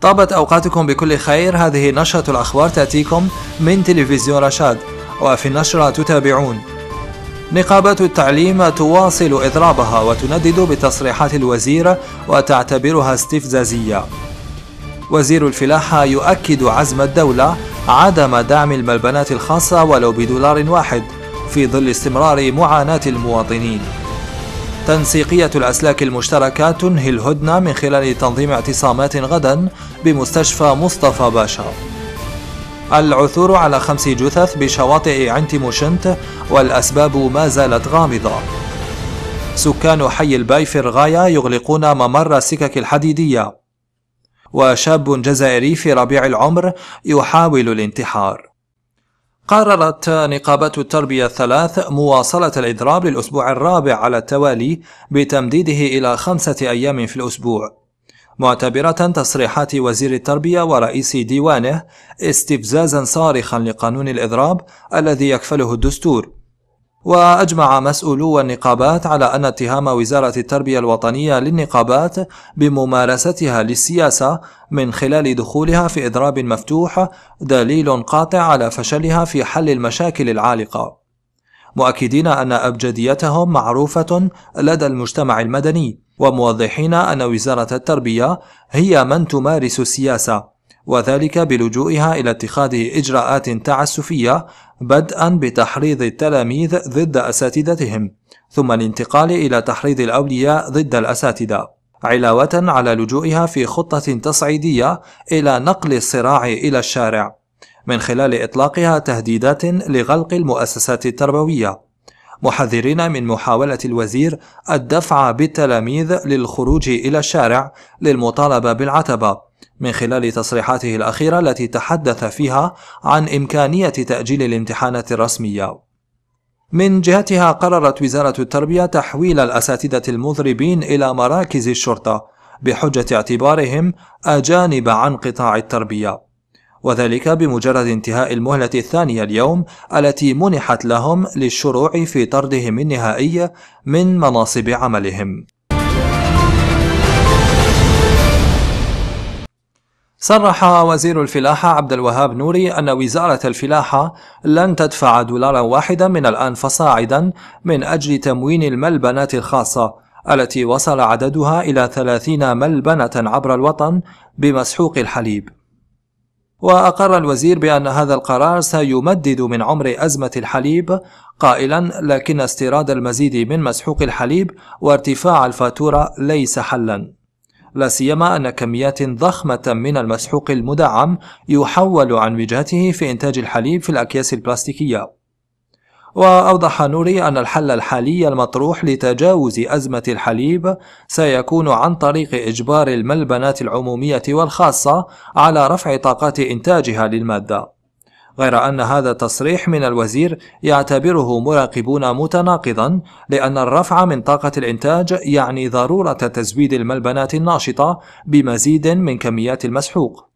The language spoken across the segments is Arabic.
طابت أوقاتكم بكل خير هذه نشرة الأخبار تأتيكم من تلفزيون رشاد وفي النشرة تتابعون نقابة التعليم تواصل إضرابها وتندد بتصريحات الوزير وتعتبرها استفزازية وزير الفلاحة يؤكد عزم الدولة عدم دعم الملبنات الخاصة ولو بدولار واحد في ظل استمرار معاناة المواطنين تنسيقية الأسلاك المشتركة تنهي الهدنة من خلال تنظيم اعتصامات غدا بمستشفى مصطفى باشا العثور على خمس جثث بشواطئ عنت موشنت والأسباب ما زالت غامضة سكان حي الباي في الغاية يغلقون ممر السكك الحديدية وشاب جزائري في ربيع العمر يحاول الانتحار قررت نقابة التربية الثلاث مواصلة الإضراب للأسبوع الرابع على التوالي بتمديده إلى خمسة أيام في الأسبوع معتبرة تصريحات وزير التربية ورئيس ديوانه استفزازا صارخا لقانون الإضراب الذي يكفله الدستور وأجمع مسؤولو النقابات على أن اتهام وزارة التربية الوطنية للنقابات بممارستها للسياسة من خلال دخولها في إضراب مفتوح دليل قاطع على فشلها في حل المشاكل العالقة مؤكدين أن أبجديتهم معروفة لدى المجتمع المدني وموضحين أن وزارة التربية هي من تمارس السياسة وذلك بلجوئها إلى اتخاذ إجراءات تعسفية بدءا بتحريض التلاميذ ضد أساتذتهم ثم الانتقال إلى تحريض الأولياء ضد الأساتذة علاوة على لجوئها في خطة تصعيدية إلى نقل الصراع إلى الشارع من خلال إطلاقها تهديدات لغلق المؤسسات التربوية محذرين من محاولة الوزير الدفع بالتلاميذ للخروج إلى الشارع للمطالبة بالعتبة من خلال تصريحاته الأخيرة التي تحدث فيها عن إمكانية تأجيل الامتحانات الرسمية. من جهتها قررت وزارة التربية تحويل الأساتذة المضربين إلى مراكز الشرطة بحجة اعتبارهم أجانب عن قطاع التربية. وذلك بمجرد انتهاء المهلة الثانية اليوم التي منحت لهم للشروع في طردهم النهائي من مناصب عملهم صرح وزير الفلاحة عبد الوهاب نوري أن وزارة الفلاحة لن تدفع دولارا واحدا من الآن فصاعدا من أجل تموين الملبنات الخاصة التي وصل عددها إلى 30 ملبنة عبر الوطن بمسحوق الحليب وأقر الوزير بأن هذا القرار سيمدد من عمر أزمة الحليب قائلا لكن استيراد المزيد من مسحوق الحليب وارتفاع الفاتورة ليس حلا لا سيما أن كميات ضخمة من المسحوق المدعم يحول عن وجهته في إنتاج الحليب في الأكياس البلاستيكية وأوضح نوري أن الحل الحالي المطروح لتجاوز أزمة الحليب سيكون عن طريق إجبار الملبنات العمومية والخاصة على رفع طاقات إنتاجها للمادة غير أن هذا التصريح من الوزير يعتبره مراقبون متناقضا لأن الرفع من طاقة الإنتاج يعني ضرورة تزويد الملبنات الناشطة بمزيد من كميات المسحوق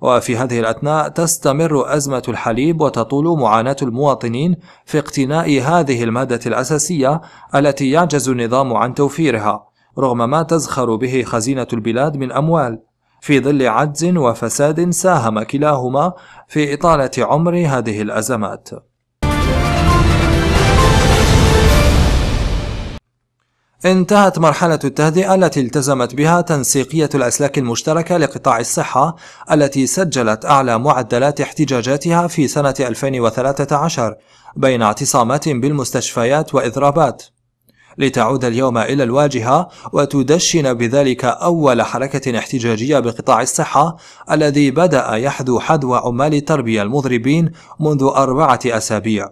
وفي هذه الأثناء تستمر أزمة الحليب وتطول معاناة المواطنين في اقتناء هذه المادة الأساسية التي يعجز النظام عن توفيرها رغم ما تزخر به خزينة البلاد من أموال في ظل عجز وفساد ساهم كلاهما في إطالة عمر هذه الأزمات انتهت مرحلة التهدئة التي التزمت بها تنسيقية الأسلاك المشتركة لقطاع الصحة التي سجلت أعلى معدلات احتجاجاتها في سنة 2013 بين اعتصامات بالمستشفيات وإضرابات لتعود اليوم إلى الواجهة وتدشن بذلك أول حركة احتجاجية بقطاع الصحة الذي بدأ يحذو حذو عمال التربية المضربين منذ أربعة أسابيع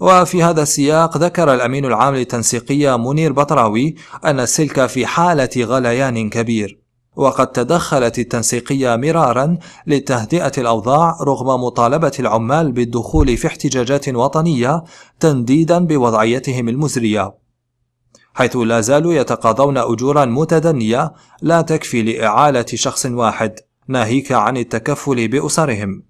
وفي هذا السياق ذكر الأمين العام للتنسيقية منير بطراوي أن السلك في حالة غليان كبير وقد تدخلت التنسيقية مرارا لتهدئة الأوضاع رغم مطالبة العمال بالدخول في احتجاجات وطنية تنديدا بوضعيتهم المزرية حيث لا زالوا يتقاضون أجورا متدنية لا تكفي لإعالة شخص واحد ناهيك عن التكفل بأسرهم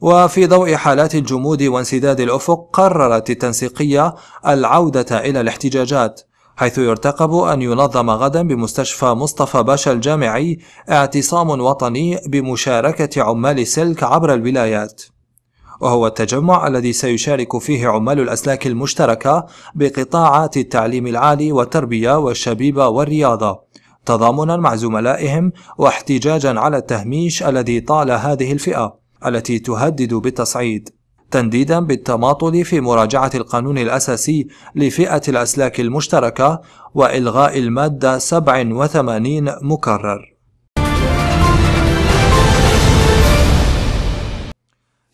وفي ضوء حالات الجمود وانسداد الأفق قررت التنسيقية العودة إلى الاحتجاجات حيث يرتقب أن ينظم غدا بمستشفى مصطفى باشا الجامعي اعتصام وطني بمشاركة عمال سلك عبر الولايات وهو التجمع الذي سيشارك فيه عمال الأسلاك المشتركة بقطاعات التعليم العالي والتربية والشبيبة والرياضة تضامنا مع زملائهم واحتجاجا على التهميش الذي طال هذه الفئة التي تهدد بالتصعيد تنديدا بالتماطل في مراجعة القانون الأساسي لفئة الأسلاك المشتركة وإلغاء المادة 87 مكرر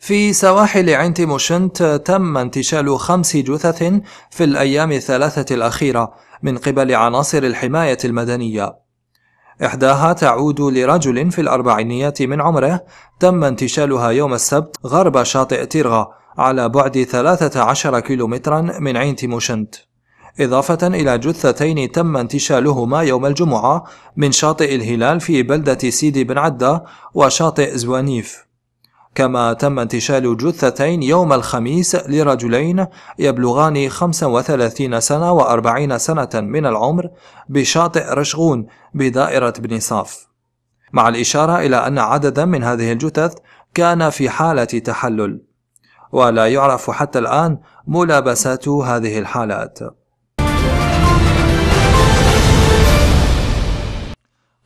في سواحل عين تيموشنت تم انتشال خمس جثث في الأيام الثلاثة الأخيرة من قبل عناصر الحماية المدنية إحداها تعود لرجل في الأربعينيات من عمره تم انتشالها يوم السبت غرب شاطئ تيرغا على بعد 13 كيلومترا من عين تيموشنت إضافة إلى جثتين تم انتشالهما يوم الجمعة من شاطئ الهلال في بلدة سيدي بن عدة وشاطئ زوانيف كما تم انتشال جثتين يوم الخميس لرجلين يبلغان 35 سنة و40 سنة من العمر بشاطئ رشغون بدائرة بن صاف مع الإشارة إلى أن عددا من هذه الجثث كان في حالة تحلل ولا يعرف حتى الآن ملابسات هذه الحالات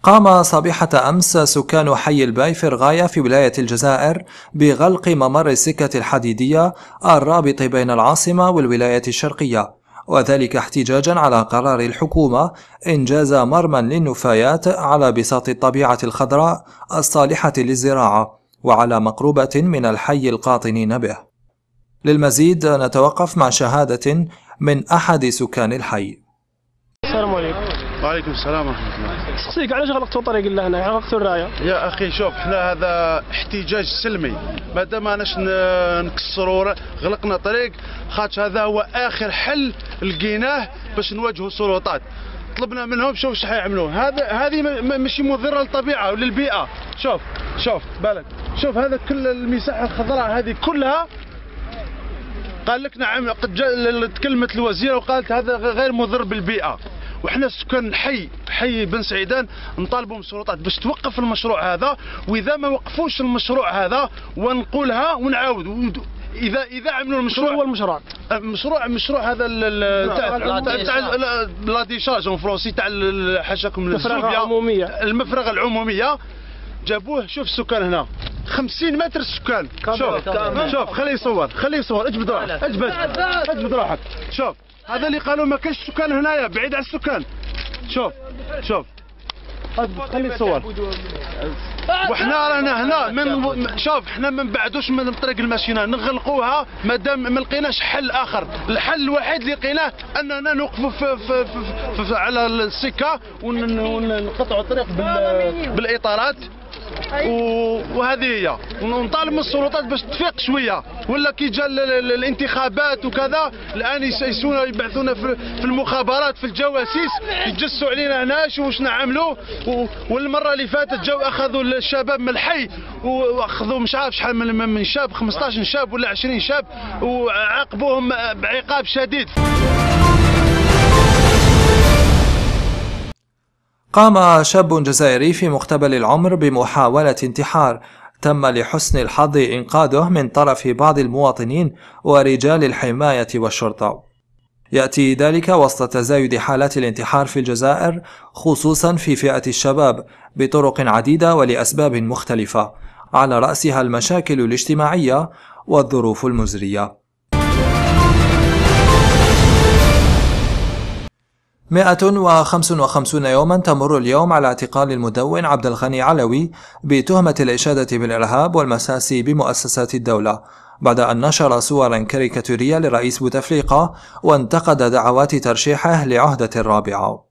قام صبيحة أمس سكان حي الباي الغاية في ولاية الجزائر بغلق ممر السكة الحديدية الرابط بين العاصمة والولاية الشرقية وذلك احتجاجا على قرار الحكومة إنجاز مرمى للنفايات على بساط الطبيعة الخضراء الصالحة للزراعة وعلى مقربة من الحي القاطنين به للمزيد نتوقف مع شهادة من أحد سكان الحي السلام عليكم وعليكم السلام ورحمه الله. سيك علاش غلقتوا الطريق لهنا؟ غلقتوا الرايه؟ يا اخي شوف حنا هذا احتجاج سلمي مادام دام اناش نكسروا غلقنا طريق خاطش هذا هو اخر حل لقيناه باش نواجهوا السلطات. طلبنا منهم شوف شو حيعملوا هذا هذه ماشي مضره للطبيعه وللبيئه شوف شوف بالك شوف هذا كل المساحه الخضراء هذه كلها قال لك نعم قد تكلمت الوزيره وقالت هذا غير مضر بالبيئه وحنا سكان الحي حي بن سعيدان نطالبوا من السلطات باش توقف المشروع هذا واذا ما وقفوش المشروع هذا ونقولها ونعاود اذا اذا عملوا المشروع هو المشروع مشروع مشروع هذا تاع تاع لا ديشارج اون فرونسي تاع حاشاكم المفرغه العموميه المفرغه العموميه جابوه شوف السكان هنا 50 متر السكان شوف كامل. شوف خليه يصور خليه يصور اجبد روحك اجبد اجبد روحك شوف هذا اللي قالوا ما كاينش سكان هنايا بعيد على السكان شوف شوف خلي الصور وحنا رانا هنا من شوف حنا ما نبعدوش من طريق الماشينه نغلقوها ما دام ما لقيناش حل اخر الحل الوحيد اللي لقيناه اننا نوقفوا في في في في على السكه ونقطعوا الطريق بالاطارات وهذه هي ونطالب من السلطات باش تفيق شويه ولا كي جا الانتخابات وكذا الان يسيسونا يبعثونا في المخابرات في الجواسيس يجسوا علينا هنا شوفوا شنو عملوا والمره اللي فاتت جاو اخذوا الشباب من الحي واخذوا مش عارف شحال من شاب 15 شاب ولا 20 شاب وعاقبوهم بعقاب شديد قام شاب جزائري في مقتبل العمر بمحاولة انتحار تم لحسن الحظ إنقاذه من طرف بعض المواطنين ورجال الحماية والشرطة يأتي ذلك وسط تزايد حالات الانتحار في الجزائر خصوصا في فئة الشباب بطرق عديدة ولأسباب مختلفة على رأسها المشاكل الاجتماعية والظروف المزرية 155 يوما تمر اليوم على اعتقال المدون عبد الغني علوي بتهمة الإشادة بالإرهاب والمساس بمؤسسات الدولة بعد أن نشر صورا كاريكاتورية لرئيس بوتفليقة وانتقد دعوات ترشيحه لعهدة الرابعة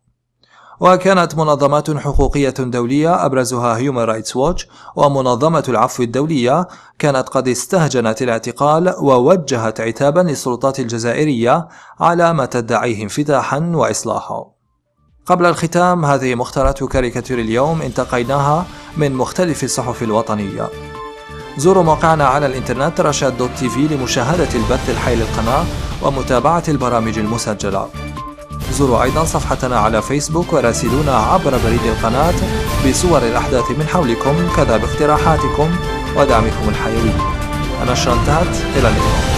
وكانت منظمات حقوقية دولية أبرزها هيومن رايتس ووتش ومنظمة العفو الدولية كانت قد استهجنت الاعتقال ووجهت عتابا للسلطات الجزائرية على ما تدعيه انفتاحا وإصلاحا قبل الختام هذه مختارة كاريكاتير اليوم انتقيناها من مختلف الصحف الوطنية زوروا موقعنا على الانترنت رشاد دوت تي في لمشاهدة البث الحي للقناة ومتابعة البرامج المسجلة زوروا أيضا صفحتنا على فيسبوك وراسلونا عبر بريد القناة بصور الأحداث من حولكم كذا باقتراحاتكم ودعمكم الحيوي أنا شانتات إلى اللقاء